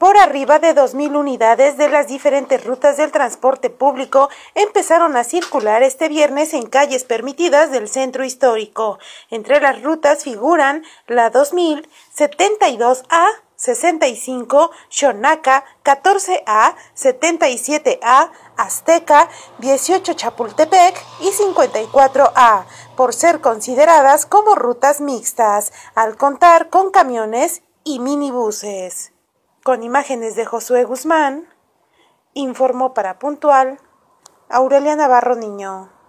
Por arriba de 2.000 unidades de las diferentes rutas del transporte público empezaron a circular este viernes en calles permitidas del centro histórico. Entre las rutas figuran la 2000, 72A, 65, Shonaka, 14A, 77A, Azteca, 18 Chapultepec y 54A, por ser consideradas como rutas mixtas, al contar con camiones y minibuses con imágenes de Josué Guzmán, informó para Puntual Aurelia Navarro Niño.